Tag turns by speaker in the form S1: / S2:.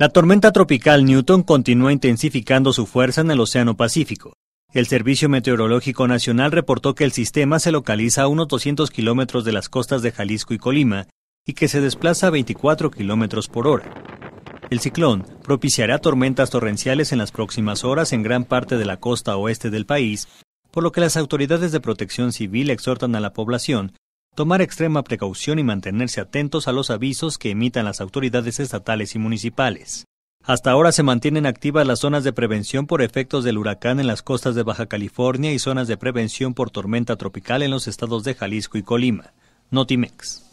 S1: La tormenta tropical Newton continúa intensificando su fuerza en el Océano Pacífico. El Servicio Meteorológico Nacional reportó que el sistema se localiza a unos 200 kilómetros de las costas de Jalisco y Colima y que se desplaza a 24 kilómetros por hora. El ciclón propiciará tormentas torrenciales en las próximas horas en gran parte de la costa oeste del país, por lo que las autoridades de protección civil exhortan a la población tomar extrema precaución y mantenerse atentos a los avisos que emitan las autoridades estatales y municipales. Hasta ahora se mantienen activas las zonas de prevención por efectos del huracán en las costas de Baja California y zonas de prevención por tormenta tropical en los estados de Jalisco y Colima. Notimex.